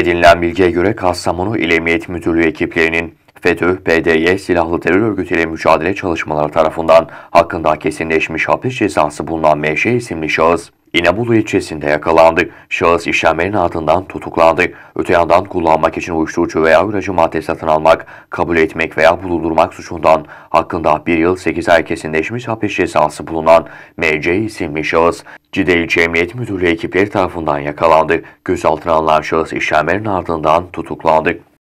Edinilen bilgiye göre Kastamonu İl Emniyet Müdürlüğü ekiplerinin FETÖ, PDY silahlı terör örgütüyle mücadele çalışmaları tarafından hakkında kesinleşmiş hapis cezası bulunan MŞ isimli şahıs, İnebolu ilçesinde yakalandı. Şahıs işlemlerin ardından tutuklandı. Öte yandan kullanmak için uyuşturucu veya üracı madde satın almak, kabul etmek veya bulundurmak suçundan hakkında 1 yıl 8 ay kesinleşmiş hapis cezası bulunan MC isimli şahıs Cideli Cemiyet Müdürlüğü ekipleri tarafından yakalandı. Gözaltına alınan şahıs işlemlerin ardından tutuklandı.